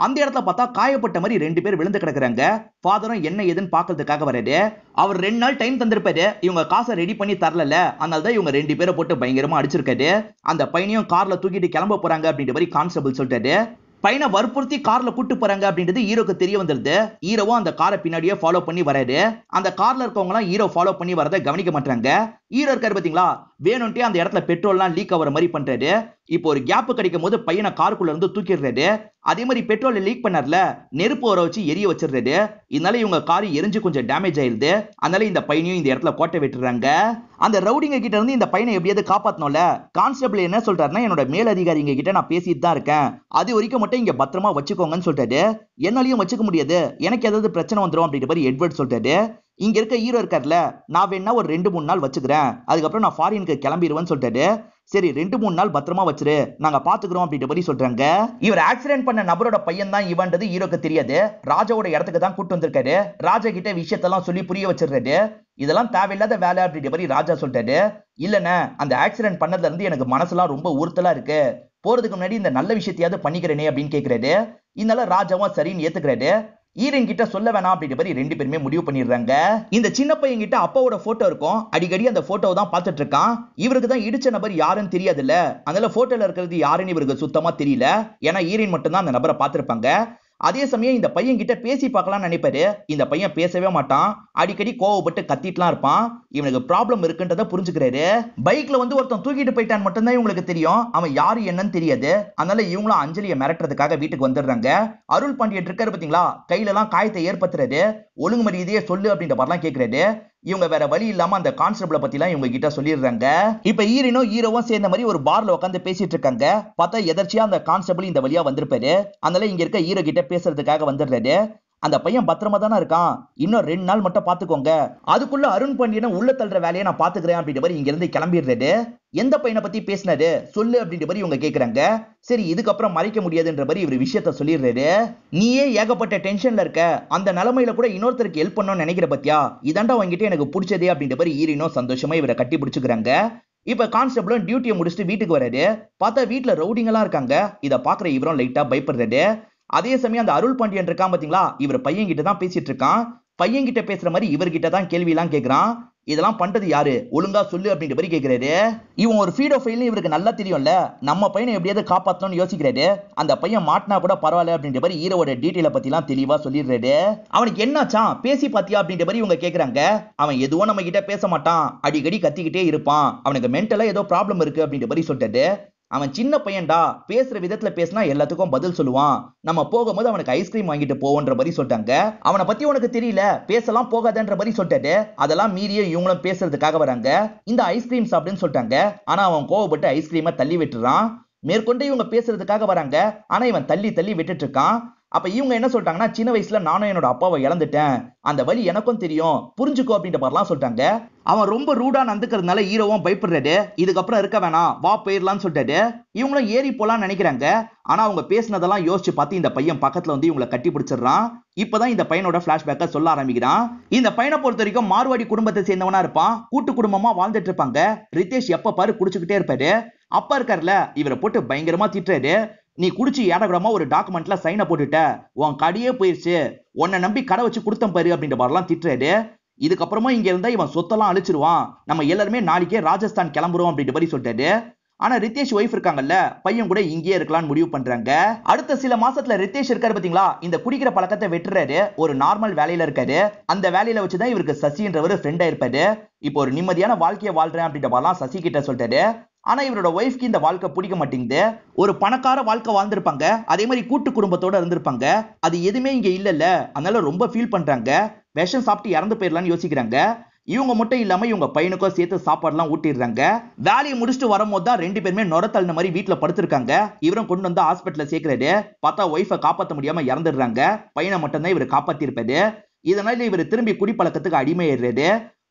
அந்த இடத்துல பார்த்தா காயப்பட்ட மாதிரி ரெண்டு பேர் விழுந்து கிடக்குறாங்க ஃபாதரும் என்ன ஏதுன்னு பார்க்கறதுக்காக வராது அவர் ரெண்டு நாள் டைம் தந்திருப்பாரு இவங்க காசை ரெடி பண்ணி தரல அதனால தான் இவங்க ரெண்டு பேரை போட்டு பயங்கரமா அடிச்சிருக்காரு அந்த பையனையும் கார்ல தூக்கிட்டு கிளம்ப போறாங்க அப்படின்ற மாதிரி கான்ஸ்டபிள் சொல்லிட்டாரு பையனை வற்புறுத்தி கார்ல கூட்டு போறாங்க அப்படின்றது ஹீரோக்கு தெரிய வந்துருது ஹீரோவும் அந்த காரை பின்னாடியே ஃபாலோ பண்ணி வராரு அந்த கார்ல இருக்கவங்க எல்லாம் ஹீரோ ஃபாலோ பண்ணி வரதை கவனிக்க மாட்டாங்க ஈரோ இருக்காரு பாத்தீங்களா வேணும்ட்டே அந்த இடத்துல பெட்ரோல்லாம் லீக் ஆகிற மாதிரி பண்றாரு இப்போ ஒரு கேப் கிடைக்கும் போது பையனை காருக்குள்ள இருந்து தூக்கிடுறாரு அதே மாதிரி பெட்ரோல் லீக் பண்ணார்ல நெருப்பு வர வச்சு எரிய வச்சிடுறாரு இதனால இவங்க கார் எரிஞ்சு கொஞ்சம் டேமேஜ் ஆயிடுது அதனால இந்த பையனையும் இந்த இடத்துல கோட்டை விட்டுறாங்க அந்த ரவுடிங்க கிட்ட இருந்து இந்த பையனை எப்படியாவது காப்பாத்தணும்ல கான்ஸ்டபிள் என்ன சொல்றாருன்னா என்னோட மேலதிகாரிங்க கிட்ட நான் பேசிட்டு தான் இருக்கேன் அது வரைக்கும் மட்டும் இங்க பத்திரமா வச்சுக்கோங்கன்னு சொல்றாரு என்னாலையும் வச்சுக்க முடியாது எனக்கு ஏதாவது பிரச்சனை வந்துடும் அப்படின்ற மாதிரி எட்வர்ட் சொல்றாரு இங்க இருக்க ஹீரோ இருக்கார்ல நான் வேணா ஒரு ரெண்டு மூணு நாள் வச்சுக்கிறேன் அதுக்கப்புறம் நான் ஃபாரினுக்கு கிளம்பிடுவேன்னு சொல்லிட்டு சரி ரெண்டு மூணு நாள் பத்திரமா வச்சிரு நாங்க பாத்துக்கிறோம் அப்படின்ற மாதிரி சொல்றாங்க இவர் ஆக்சிடென்ட் பண்ண நபரோட பையன் தான் இவன்றது ஹீரோக்கு தெரியாது ராஜாவோட இடத்துக்கு தான் கூட்டு வந்திருக்காரு ராஜா கிட்ட விஷயத்தெல்லாம் சொல்லி புரிய வச்சிருக்காரு இதெல்லாம் தேவையில்லாத வேலை அப்படின்ற மாதிரி ராஜா சொல்றாரு இல்லைண்ணே அந்த ஆக்சிடென்ட் பண்ணதுல இருந்து எனக்கு மனசுலாம் ரொம்ப உறுத்தலா இருக்கு போறதுக்கு முன்னாடி இந்த நல்ல விஷயத்தையாவது பண்ணிக்கிறேனே அப்படின்னு கேட்கிறாரு இதனால ராஜாவும் சரின்னு ஏத்துக்கிறாரு ஈரன் கிட்ட சொல்ல வேணாம் அப்படின்ற மாதிரி ரெண்டு பேருமே முடிவு பண்ணிடுறாங்க இந்த சின்ன பையன் கிட்ட அப்பாவோட போட்டோ இருக்கும் அடிக்கடி அந்த போட்டோவை தான் பார்த்துட்டு இருக்கான் இவருக்கு தான் இடிச்ச நபர் யாருன்னு தெரியாதுல்ல அதனால போட்டோல இருக்கிறது யாருன்னு இவருக்கு சுத்தமா தெரியல ஏன்னா ஈரன் மட்டும் தான் அந்த நபரை பார்த்திருப்பாங்க அதே சமயம் இந்த பையன் கிட்ட பேசி பார்க்கலாம்னு நினைப்பாரு இந்த பையன் பேசவே மாட்டான் அடிக்கடி கோவப்பட்டு கத்திட்டுலாம் இருப்பான் இவனுக்கு ப்ராப்ளம் இருக்குன்றத புரிஞ்சுக்கிறாரு பைக்ல வந்து ஒருத்தன் தூக்கிட்டு போயிட்டான் மட்டும்தான் இவங்களுக்கு தெரியும் அவன் யாரு என்னன்னு தெரியாது அதனால இவங்களும் அஞ்சலியை மிரட்டுறதுக்காக வீட்டுக்கு வந்துடுறாங்க அருள் பாண்டியன் இருக்காரு பாத்தீங்களா கையில எல்லாம் காயத்தை ஏற்படுத்துறாரு ஒழுங்கு மரியாதையே சொல்லு அப்படின்ற மாதிரிலாம் கேட்கிறாரு இவங்க வேற வழி இல்லாம அந்த கான்ஸ்டபிளை பத்திலாம் இவங்க கிட்ட சொல்லிடுறாங்க இப்ப ஈரனும் ஈரோவும் சேர்ந்த மாதிரி ஒரு பார்ல உட்காந்து பேசிட்டு இருக்காங்க பார்த்தா எதர்ச்சியா அந்த கான்ஸ்டபிள் இந்த வழியா வந்திருப்பாரு அதனால இங்க இருக்க ஈரோ கிட்ட பேசுறதுக்காக வந்துடுறாரு அந்த பையன் பத்திரமா தானே இருக்கான் இன்னும் ரெண்டு நாள் மட்டும் பாத்துக்கோங்க அதுக்குள்ள அருண் பண்ணியன உள்ள தள்ளுற வேலையை நான் பாத்துக்கிறேன் அப்படின்ற மாதிரி இங்க இருந்து கிளம்பிடுறது எந்த பையனை பத்தி பேசினாரு சொல்லு அப்படின்ற மாதிரி இவங்க கேட்கறாங்க சரி இதுக்கப்புறம் மறைக்க முடியாதுன்ற மாதிரி இவர் விஷயத்த சொல்லிடுறாரு நீயே ஏகப்பட்ட டென்ஷன்ல இருக்க அந்த நிலைமையில கூட இன்னொருத்தருக்கு ஹெல்ப் பண்ணணும்னு நினைக்கிற பத்தியா இதாண்டா உங்ககிட்ட எனக்கு பிடிச்சதே அப்படின்ற மாதிரி ஈரினோ சந்தோஷமா இவரை கட்டி பிடிச்சிக்கிறாங்க இப்ப கான்ஸ்டபிளும் டியூட்டியை முடிச்சுட்டு வீட்டுக்கு வராரு பார்த்தா வீட்டுல ரவுடிங்கெல்லாம் இருக்காங்க இதை பாக்குற இவரும் லைட்டா பயப்படுறாரு அதே சமயம் அந்த அருள் பாண்டியன் இருக்கான் பாத்தீங்களா இவர் பையன் கிட்ட தான் பேசிட்டு இருக்கான் பையன் கிட்ட பேசுற மாதிரி இவர்கிட்ட தான் கேள்வி எல்லாம் கேட்கிறான் இதெல்லாம் பண்றது யாரு ஒழுங்கா சொல்லு அப்படின்ற மாதிரி கேட்கிறாரு இவன் ஒரு ஃபீடோ ஃபைல்னு இவருக்கு நல்லா தெரியும்ல நம்ம பையனை எப்படியாவது காப்பாற்றணும்னு யோசிக்கிறாரு அந்த பையன் மாட்டினா கூட பரவாயில்ல அப்படின்ற மாதிரி ஹீரோட டீட்டெயில பத்திலாம் தெளிவா சொல்லிடுறாரு அவனுக்கு என்னாச்சான் பேசி பாத்தியா அப்படின்ற மாதிரி இவங்க கேக்குறாங்க அவன் எதுவும் நம்ம கிட்ட பேச மாட்டான் அடிக்கடி கத்திக்கிட்டே இருப்பான் அவனுக்கு மென்டலா ஏதோ ப்ராப்ளம் இருக்கு அப்படின்ற மாதிரி சொல்லிட்டு அவன் சின்ன பையன்டா பேசுற விதத்துல பேசினா எல்லாத்துக்கும் பதில் சொல்லுவான் நம்ம போகும்போது அவனுக்கு ஐஸ்கிரீம் வாங்கிட்டு போவோன்ற மாதிரி சொல்லிட்டாங்க அவனை பத்தி உனக்கு தெரியல பேசலாம் போகாதன்ற மாதிரி சொல்லிட்டாட்டு அதெல்லாம் மீறிய இவங்களும் பேசுறதுக்காக வராங்க இந்த ஐஸ்கிரீம் சாப்பிடுன்னு சொல்லிட்டாங்க ஆனா அவன் கோவப்பட்டு ஐஸ்கிரீமை தள்ளி விட்டுறான் மேற்கொண்டு இவங்க பேசுறதுக்காக வராங்க ஆனா இவன் தள்ளி தள்ளி விட்டுட்டு இருக்கான் அப்ப இவங்க என்ன சொல்லிட்டாங்கன்னா சின்ன வயசுல நானும் என்னோட அப்பாவை இழந்துட்டேன் அந்த வழி எனக்கும் தெரியும் புரிஞ்சுக்கோ அப்படின்ற மாதிரிலாம் சொல்லிட்டாங்க அவன் ரொம்ப ரூடா நடந்துக்கிறதுனால ஹீரோவும் பயப்படுறாரு இதுக்கப்புறம் இருக்க வேணாம் வா போயிடலாம்னு சொல்லிட்டாரு இவங்களும் ஏறி போலாம்னு நினைக்கிறாங்க ஆனா அவங்க பேசினதெல்லாம் யோசிச்சு பார்த்து இந்த பையன் பக்கத்துல வந்து இவங்களை கட்டி பிடிச்சிடறான் இப்பதான் இந்த பையனோட பிளாஷ்பேக்க சொல்ல ஆரம்பிக்கிறான் இந்த பையனை பொறுத்த வரைக்கும் மார்வாடி குடும்பத்தை சேர்ந்தவனா இருப்பான் கூட்டு குடும்பமா வாழ்ந்துட்டு இருப்பாங்க ரிதேஷ் எப்ப பாரு குடிச்சுக்கிட்டே இருப்பாரு அப்பா இருக்காருல இவரை போட்டு பயங்கரமா திட்டுறாரு நீ குடிச்சு ஏடகுடமா ஒரு டாக்குமெண்ட்ல சைனை போட்டுட்ட உன் கடையே போயிருச்சு உன்னை நம்பி கடை வச்சு கொடுத்த பாரு அப்படின்ற மாதிரிலாம் திட்டுறாரு இதுக்கப்புறமா இங்க இருந்தா இவன் சொத்தெல்லாம் அழிச்சிருவான் நம்ம எல்லாருமே நாளைக்கே ராஜஸ்தான் கிளம்புறோம் அப்படின்ற மாதிரி சொல்லிட்டாரு ஆனா ரித்தேஷ் ஒய்ஃப் இருக்காங்கல்ல பையன் கூட இங்கேயே இருக்கலாம்னு முடிவு பண்றாங்க அடுத்த சில மாசத்துல ரித்தேஷ் இருக்காரு பாத்தீங்களா இந்த குடிக்கிற பழக்கத்தை வெட்டுறாரு ஒரு நார்மல் வேலையில இருக்காரு அந்த வேலையில வச்சுதான் இவருக்கு சசின்றவர் ஃப்ரெண்டா இருப்பாரு இப்போ ஒரு நிம்மதியான வாழ்க்கையை வாழ்றேன் அப்படின்ற மாதிரிலாம் சசி கிட்ட சொல்லிட்டாரு ஆனால் இவரோட ஒய்ஃப்க்கு இந்த வாழ்க்கை பிடிக்க மாட்டேங்குது ஒரு பணக்கார வாழ்க்கை வாழ்ந்திருப்பாங்க அதே மாதிரி கூட்டு குடும்பத்தோடு இருந்திருப்பாங்க அது எதுவுமே இங்கே இல்லைல்ல அதனால ரொம்ப ஃபீல் பண்ணுறாங்க விஷம் சாப்பிட்டு இறந்து போயிடலாம்னு யோசிக்கிறாங்க இவங்க மட்டும் இல்லாம இவங்க பையனுக்கோ சேர்த்து சாப்பாடுலாம் ஊட்டிடுறாங்க வேலையை முடிச்சுட்டு வரும்போது தான் ரெண்டு பேருமே நுரத்தள்ளின மாதிரி வீட்டுல படுத்திருக்காங்க இவரும் கொண்டு வந்து ஹாஸ்பிட்டலில் சேர்க்கிறாரு பார்த்தா ஒய்ஃபை காப்பாற்ற முடியாம இறந்துடுறாங்க பையனை மட்டும்தான் இவர் காப்பாத்தி இதனால இவர் திரும்பி குடிப்பழக்கத்துக்கு அடிமையிடுறாரு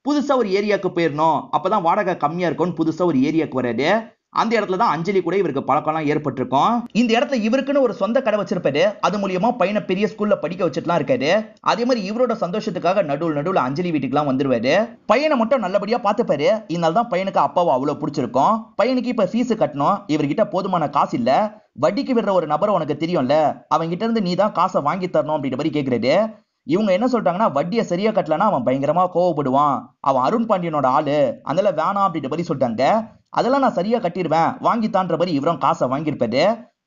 புதுசாக ஒரு ஏரியாவுக்கு போயிடணும் அப்போ தான் வாடகை கம்மியாக இருக்கும்னு புதுசாக ஒரு ஏரியாவுக்கு வராது அந்த இடத்துல தான் அஞ்சலி கூட இவருக்கு பழக்கம்லாம் ஏற்பட்டிருக்கும் இந்த இடத்துல இவருக்குன்னு ஒரு சொந்த கடை வச்சிருப்பாரு அது மூலியமா பையனை பெரிய ஸ்கூல்ல படிக்க வச்சுட்டுலாம் இருக்காரு அதே மாதிரி இவரோட சந்தோஷத்துக்காக நடுவில் நடுவில் அஞ்சலி வீட்டுக்குலாம் வந்துருவாரு பையனை மட்டும் நல்லபடியா பார்த்துப்பாரு இதனால தான் பையனுக்கு அப்பாவை அவ்வளோ பிடிச்சிருக்கும் பையனுக்கு இப்ப ஃபீஸ் கட்டணும் இவர்கிட்ட போதுமான காசு இல்ல வட்டிக்கு விடுற ஒரு நபர் உனக்கு தெரியும்ல கிட்ட இருந்து நீ தான் காசை வாங்கி தரணும் அப்படின்ற மாதிரி கேட்கறது இவங்க என்ன சொல்றாங்கன்னா வட்டியை சரியா கட்டலன்னா அவன் பயங்கரமா கோவப்படுவான் அவன் அருண் பாண்டியனோட ஆளு அதனால வேணாம் அப்படின்ற மாதிரி சொல்றாங்க அதெல்லாம் நான் சரியா கட்டிடுவேன் வாங்கித்தான்ற மாதிரி இவரும் காசை வாங்கியிருப்பாரு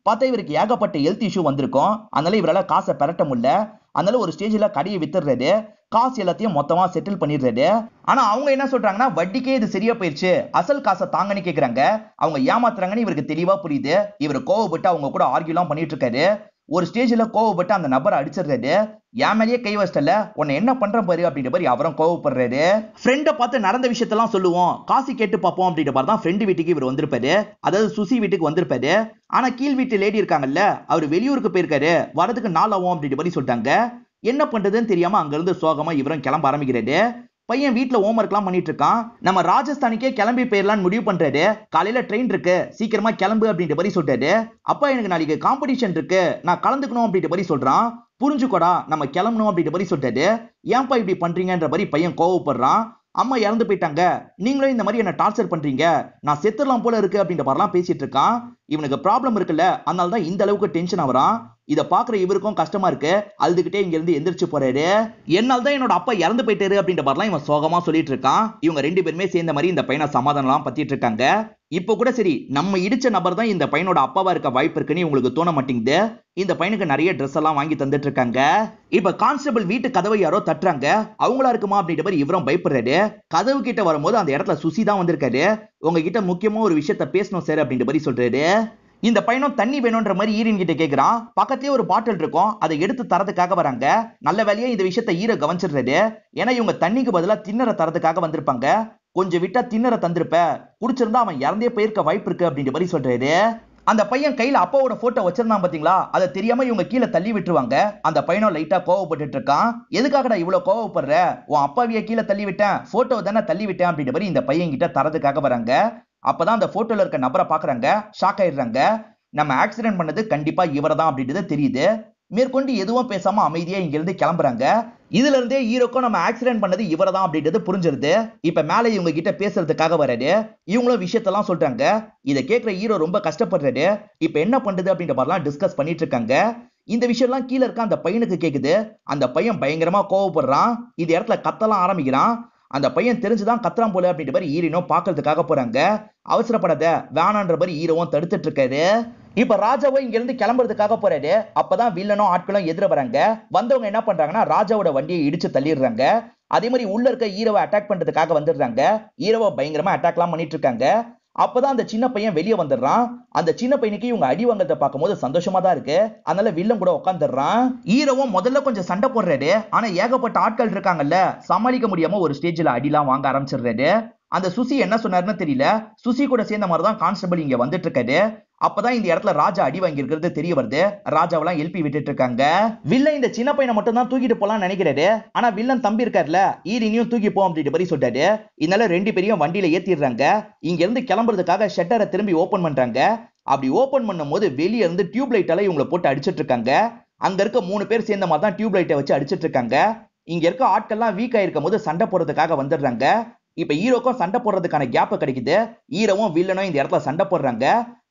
பார்த்தா இவருக்கு ஏகப்பட்ட ஹெல்த் இஷ்யூ வந்திருக்கும் அதனால இவரால் காசை பெரட்ட முடியல அதனால ஒரு ஸ்டேஜில் கடையை வித்துடுறது காசு எல்லாத்தையும் மொத்தமாக செட்டில் பண்ணிடுறது ஆனால் அவங்க என்ன சொல்கிறாங்கன்னா வட்டிக்கே இது சரியா போயிடுச்சு அசல் காசை தாங்கன்னு கேட்குறாங்க அவங்க ஏமாத்துறாங்கன்னு இவருக்கு தெளிவாக புரியுது இவர் கோவப்பட்டு அவங்க கூட ஆர்கியூலாம் பண்ணிட்டு இருக்காரு ஒரு ஸ்டேஜில் கோவப்பட்டு அந்த நபரை அடிச்சிடுறாரு என் மேலேயே கை வச்சிட்டல உன்னை என்ன பண்ற பாரு அப்படின்ற மாதிரி அவரும் கோவப்படுறாரு ஃப்ரெண்டை பார்த்து நடந்த விஷயத்தெல்லாம் சொல்லுவோம் காசு கேட்டு பார்ப்போம் அப்படின்ற மாதிரி தான் ஃப்ரெண்டு வீட்டுக்கு இவர் வந்திருப்பாரு அதாவது சுசி வீட்டுக்கு வந்திருப்பாரு ஆனால் கீழ் வீட்டு லேடி இருக்காங்கல்ல அவர் வெளியூருக்கு போயிருக்காரு வரதுக்கு நாள் ஆகும் அப்படின்ற மாதிரி சொல்லிட்டாங்க என்ன பண்றதுன்னு தெரியாம அங்கிருந்து சோகமா இவரும் கிளம்ப ஆரம்பிக்கிறாரு பையன் வீட்டில் ஒர்க்லாம் பண்ணிட்டு இருக்கான் நம்ம ராஜஸ்தானுக்கே கிளம்பி போயிடலான்னு முடிவு பண்ணுறது காலையில ட்ரெயின் இருக்கு சீக்கிரமா கிளம்பு அப்படின்ற மாதிரி சொல்றாரு அப்பா எனக்கு நாளைக்கு காம்படிஷன் இருக்கு நான் கலந்துக்கணும் அப்படின்ற மாதிரி சொல்றான் புரிஞ்சுக்கோடா நம்ம கிளம்பணும் அப்படின்ற மாதிரி சொல்றாரு ஏன்ப்பா இப்படி பண்றீங்கன்ற மாதிரி பையன் கோவப்படுறான் அம்மா இறந்து போயிட்டாங்க நீங்களும் இந்த மாதிரி என்ன டார்ச்சர் பண்றீங்க நான் செத்துடலாம் போல இருக்கு அப்படின்ற மாதிரிலாம் பேசிட்டு இருக்கான் இவனுக்கு ப்ராப்ளம் இருக்குல்ல அதனால தான் இந்த அளவுக்கு டென்ஷன் ஆகிறான் இதை பார்க்குற இவருக்கும் கஷ்டமா இருக்கு அழுதுகிட்டே இருந்து எந்திரிச்சு போறாரு என்னால்தான் என்னோட அப்பா இறந்து போயிட்டாரு அப்படின்ற மாதிரிலாம் இவன் சோகமா சொல்லிட்டு இருக்கான் இவங்க ரெண்டு பேருமே சேர்ந்த மாதிரி இந்த பையனை சமாதானம்லாம் பத்திட்டு இருக்காங்க இப்போ கூட சரி நம்ம இடிச்ச நபர் தான் இந்த பையனோட அப்பாவா இருக்க வாய்ப்பு இருக்குன்னு இவங்களுக்கு தோண மாட்டேங்குது இந்த பையனுக்கு நிறைய ட்ரெஸ் எல்லாம் வாங்கி தந்துட்டு இருக்காங்க இப்ப கான்ஸ்டபிள் வீட்டு கதவை யாரோ தட்டுறாங்க அவங்களா இருக்குமா அப்படின்ற மாதிரி இவரும் பயப்படுறாரு கதவு கிட்ட வரும்போது அந்த இடத்துல சுசி தான் வந்திருக்காரு உங்ககிட்ட முக்கியமா ஒரு விஷயத்த பேசணும் சார் அப்படின்ற மாதிரி சொல்றாரு இந்த பையனும் தண்ணி வேணும்ன்ற மாதிரி ஈரன் கிட்ட கேட்கிறான் பக்கத்துலயே ஒரு பாட்டில் இருக்கும் அதை எடுத்து தரதுக்காக வராங்க நல்ல வேலையா இந்த விஷயத்த ஈர கவனிச்சிடுறது ஏன்னா இவங்க தண்ணிக்கு பதிலாக திண்ணற தரதுக்காக வந்திருப்பாங்க கொஞ்சம் விட்டா திண்ணற தந்திருப்ப குடிச்சிருந்தா அவன் இறந்தே போயிருக்க வாய்ப்பு இருக்கு அப்படின்ற மாதிரி சொல்றது அந்த பையன் கையில அப்பாவோட போட்டோ வச்சிருந்தான் பாத்தீங்களா அதை தெரியாம இவங்க கீழே தள்ளி விட்டுருவாங்க அந்த பையனும் லைட்டா கோவப்பட்டு இருக்கான் எதுக்காகடா இவ்வளவு கோவப்படுற உன் அப்பாவிய கீழே தள்ளி விட்டேன் போட்டோ தானே தள்ளி விட்டேன் அப்படின்ற மாதிரி இந்த பையன் கிட்ட தரதுக்காக வராங்க அப்பதான் அந்த போட்டோல இருக்க நபரை பாக்குறாங்க ஷாக் ஆயிடுறாங்க நம்ம ஆக்சிடென்ட் பண்ணது கண்டிப்பா இவரதான் தான் அப்படின்றது தெரியுது மேற்கொண்டு எதுவும் பேசாம அமைதியா இருந்து கிளம்புறாங்க இதுல இருந்தே ஹீரோக்கும் நம்ம ஆக்சிடென்ட் பண்ணது இவரை தான் அப்படின்றது புரிஞ்சிருது இப்ப மேல இவங்க கிட்ட பேசுறதுக்காக வராது இவங்களும் விஷயத்தெல்லாம் சொல்றாங்க இதை கேட்கிற ஹீரோ ரொம்ப கஷ்டப்படுறாரு இப்ப என்ன பண்றது அப்படின்ற மாதிரிலாம் டிஸ்கஸ் பண்ணிட்டு இருக்காங்க இந்த விஷயம்லாம் கீழே இருக்க அந்த பையனுக்கு கேக்குது அந்த பையன் பயங்கரமா கோவப்படுறான் இது இடத்துல கத்தலாம் ஆரம்பிக்கிறான் அந்த பையன் தெரிஞ்சுதான் கத்துறான் போல அப்படின்ற மாதிரி ஈரனும் பார்க்கறதுக்காக போறாங்க அவசரப்படாத வேணான்ற மாதிரி ஈரவும் தடுத்துட்டு இருக்காரு இப்ப ராஜாவும் இங்க இருந்து கிளம்புறதுக்காக போறாரு அப்பதான் வில்லனும் ஆட்களும் எதிர வராங்க வந்தவங்க என்ன பண்றாங்கன்னா ராஜாவோட வண்டியை இடிச்சு தள்ளிடுறாங்க அதே மாதிரி உள்ள இருக்க ஈரவை அட்டாக் பண்றதுக்காக வந்துடுறாங்க ஈரவை பயங்கரமா அட்டாக்லாம் பண்ணிட்டு இருக்காங்க அப்பதான் அந்த சின்ன பையன் வெளியே வந்துடுறான் அந்த சின்ன பையனுக்கு இவங்க அடி பார்க்கும் பார்க்கும்போது சந்தோஷமா தான் இருக்கு அதனால வில்லம் கூட உட்காந்துடுறான் ஈரவும் முதல்ல கொஞ்சம் சண்டை போடுறாரு ஆனா ஏகப்பட்ட ஆட்கள் இருக்காங்கல்ல சமாளிக்க முடியாம ஒரு ஸ்டேஜ்ல அடிலாம் வாங்க ஆரம்பிச்சிடுறாரு அந்த சுசி என்ன சொன்னாருன்னு தெரியல சுசி கூட சேர்ந்த மாதிரி தான் கான்ஸ்டபிள் இங்க வந்துட்டு இருக்காரு அப்பதான் இந்த இடத்துல ராஜா அடி வாங்கியிருக்கிறது தெரிய வருது ராஜாவெல்லாம் எழுப்பி விட்டுட்டு இருக்காங்க வில்லன் இந்த சின்ன பையனை மட்டும் தான் தூக்கிட்டு போலாம் நினைக்கிறாரு ஆனா வில்லன் தம்பி இருக்காருல ஈரினியும் தூக்கி போ அப்படின்ட்டு பரி சொல்றாரு இதனால ரெண்டு பேரையும் வண்டியில ஏத்திடுறாங்க இங்க இருந்து கிளம்புறதுக்காக ஷட்டரை திரும்பி ஓபன் பண்றாங்க அப்படி ஓபன் பண்ணும் போது வெளியே இருந்து டியூப் லைட்டால இவங்களை போட்டு அடிச்சிட்டு இருக்காங்க அங்க இருக்க மூணு பேர் சேர்ந்த மாதிரி தான் டியூப் லைட்டை வச்சு அடிச்சிட்டு இருக்காங்க இங்க இருக்க ஆட்கள்லாம் வீக் ஆயிருக்கும் போது சண்டை போடுறதுக்காக வந்துடுறாங்க இப்ப ஹீரோக்கும் சண்டை போடுறதுக்கான கேப் கிடைக்குது ஹீரோவும் வில்லனும் இந்த இடத்துல சண்டை போடுறாங்க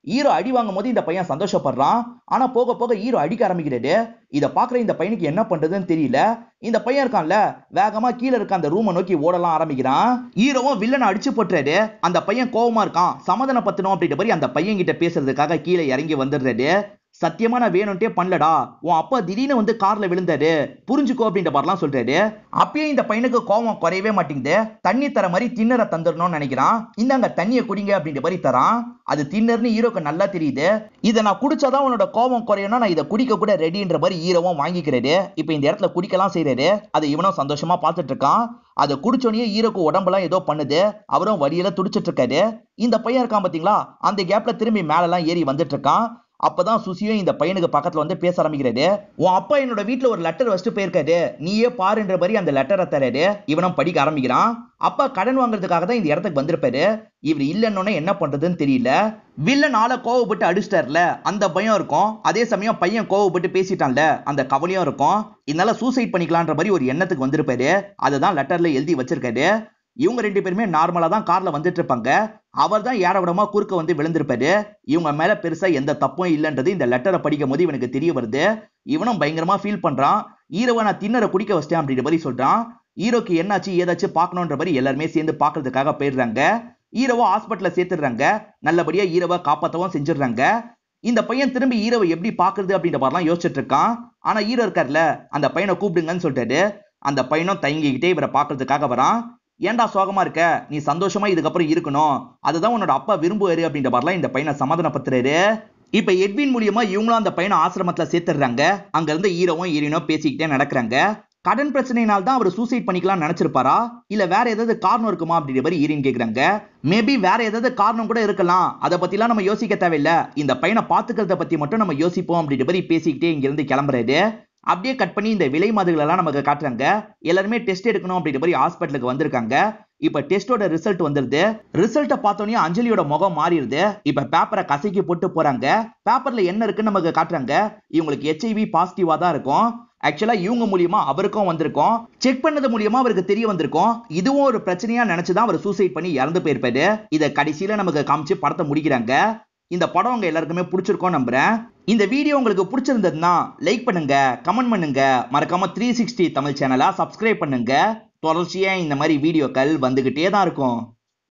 ஹீரோ அடி வாங்கும் போது இந்த பையன் சந்தோஷப்படுறான் ஆனா போக போக ஹீரோ அடிக்க ஆரம்பிக்கிறாரு இதை பாக்குற இந்த பையனுக்கு என்ன பண்றதுன்னு தெரியல இந்த பையன் இருக்கான்ல வேகமா கீழே இருக்க அந்த ரூமை நோக்கி ஓடலாம் ஆரம்பிக்கிறான் ஹீரோவும் வில்லனை அடிச்சு போட்டுறாரு அந்த பையன் கோவமா இருக்கான் பத்தணும் அப்படின்ற மாதிரி அந்த பையன் கிட்ட பேசுறதுக்காக கீழே இறங்கி வந்துடுறாரு சத்தியமா நான் வேணும்ட்டே பண்ணலடா உன் அப்பா திடீர்னு வந்து கார்ல விழுந்தாரு புரிஞ்சுக்கோ அப்படின்ற மாதிரிலாம் சொல்றாரு அப்பயே இந்த பையனுக்கு கோவம் குறையவே மாட்டேங்குது தண்ணி தர மாதிரி தின்னரை தந்துடணும்னு நினைக்கிறான் இந்தாங்க தண்ணியை குடிங்க அப்படின்ற மாதிரி தரான் அது தின்னர்னு ஹீரோக்கு நல்லா தெரியுது இதை நான் குடிச்சாதான் உன்னோட கோவம் குறையணும் நான் இதை குடிக்க கூட ரெடின்ற மாதிரி ஹீரோவும் வாங்கிக்கிறாரு இப்போ இந்த இடத்துல குடிக்கலாம் செய்யறாரு அதை இவனும் சந்தோஷமா பார்த்துட்டு இருக்கான் அதை குடிச்சோடனே ஈரோக்கு உடம்பெல்லாம் ஏதோ பண்ணுது அவரும் வழியில துடிச்சிட்டு இருக்காரு இந்த பையன் இருக்கான் பாத்தீங்களா அந்த கேப்ல திரும்பி மேலெல்லாம் ஏறி வந்துட்டு இருக்கான் அப்பதான் சுசியும் இந்த பையனுக்கு பக்கத்துல வந்து பேச ஆரம்பிக்கிறது உன் அப்பா என்னோட வீட்டுல ஒரு லெட்டர் வச்சுட்டு போயிருக்காரு நீயே பாருன்ற மாதிரி அந்த லெட்டரை தராரு இவனும் படிக்க ஆரம்பிக்கிறான் அப்பா கடன் வாங்குறதுக்காக தான் இந்த இடத்துக்கு வந்திருப்பாரு இவர் இல்லைன்னு என்ன பண்றதுன்னு தெரியல வில்லன் ஆளை கோவப்பட்டு அடிச்சிட்டார்ல அந்த பயம் இருக்கும் அதே சமயம் பையன் கோவப்பட்டு பேசிட்டான்ல அந்த கவலையும் இருக்கும் இதனால சூசைட் பண்ணிக்கலான்ற மாதிரி ஒரு எண்ணத்துக்கு வந்திருப்பாரு அதை தான் லெட்டர்ல எழுதி வச்சிருக்காரு இவங்க ரெண்டு பேருமே நார்மலா தான் கார்ல வந்துட்டு இருப்பாங்க அவர் தான் ஏடவிடமா குறுக்க வந்து விழுந்திருப்பாரு இவங்க மேல பெருசா எந்த தப்பும் இல்லைன்றது இந்த லெட்டரை படிக்கும் போது இவனுக்கு தெரிய வருது இவனும் பயங்கரமா ஃபீல் பண்றான் ஈரோவை நான் தின்னரை குடிக்க வச்சிட்டேன் அப்படின்ற மாதிரி சொல்றான் ஈரோக்கு என்னாச்சு ஏதாச்சும் பாக்கணும்ன்ற மாதிரி எல்லாருமே சேர்ந்து பாக்குறதுக்காக போயிடுறாங்க ஈரோவை ஹாஸ்பிட்டல சேர்த்துடுறாங்க நல்லபடியா ஈரோவை காப்பாற்றவும் செஞ்சிடுறாங்க இந்த பையன் திரும்பி ஈரோவை எப்படி பாக்குறது அப்படின்ற மாதிரிலாம் யோசிச்சுட்டு இருக்கான் ஆனா ஈரோ இருக்கார்ல அந்த பையனை கூப்பிடுங்கன்னு சொல்லிட்டாரு அந்த பையனும் தயங்கிக்கிட்டே இவரை பாக்குறதுக்காக வரான் ஏன்டா சோகமா இருக்க நீ சந்தோஷமா இதுக்கப்புறம் இருக்கணும் அதுதான் உன்னோட அப்பா விரும்புவாரு அப்படின்ற மாதிரிலாம் இந்த பையனை சமாதானப்படுத்துறாரு இப்ப எட்வின் மூலியமா இவங்களும் அந்த பையனை ஆசிரமத்துல சேர்த்துடுறாங்க அங்க இருந்து ஹீரோவும் ஹீரோனும் பேசிக்கிட்டே நடக்கிறாங்க கடன் பிரச்சனையினால் தான் அவர் சூசைட் பண்ணிக்கலாம் நினைச்சிருப்பாரா இல்ல வேற ஏதாவது காரணம் இருக்குமா அப்படின்ற மாதிரி ஈரின் கேக்குறாங்க மேபி வேற ஏதாவது காரணம் கூட இருக்கலாம் அதை எல்லாம் நம்ம யோசிக்க தேவையில்ல இந்த பையனை பாத்துக்கிறத பத்தி மட்டும் நம்ம யோசிப்போம் அப்படின்ற மாதிரி பேசிக்கிட்டே இருந்து கிளம்புறாரு அப்படியே கட் பண்ணி இந்த விலை எல்லாம் நமக்கு காட்டுறாங்க எல்லாருமே டெஸ்ட் எடுக்கணும் அப்படின்ற மாதிரி ஹாஸ்பிட்டலுக்கு வந்திருக்காங்க இப்ப டெஸ்டோட ரிசல்ட் வந்துருது ரிசல்ட்டை பார்த்தோன்னே அஞ்சலியோட முகம் மாறிடுது இப்ப பேப்பரை கசக்கி போட்டு போறாங்க பேப்பர்ல என்ன இருக்குன்னு நமக்கு காட்டுறாங்க இவங்களுக்கு ஹெச்ஐவி பாசிட்டிவா தான் இருக்கும் ஆக்சுவலா இவங்க மூலியமா அவருக்கும் வந்திருக்கும் செக் பண்ணது மூலியமா அவருக்கு தெரிய வந்திருக்கும் இதுவும் ஒரு பிரச்சனையா நினைச்சுதான் அவர் சூசைட் பண்ணி இறந்து போயிருப்பாரு இதை கடைசியில நமக்கு காமிச்சு படத்தை முடிக்கிறாங்க இந்த படம் உங்க எல்லாருக்குமே பிடிச்சிருக்கோம் நம்புறேன் இந்த வீடியோ உங்களுக்கு பிடிச்சிருந்ததுன்னா லைக் பண்ணுங்க கமெண்ட் பண்ணுங்க மறக்காம த்ரீ சிக்ஸ்டி தமிழ் சேனலா சப்ஸ்கிரைப் பண்ணுங்க தொடர்ச்சியாக இந்த மாதிரி வீடியோக்கள் வந்துகிட்டே தான் இருக்கும்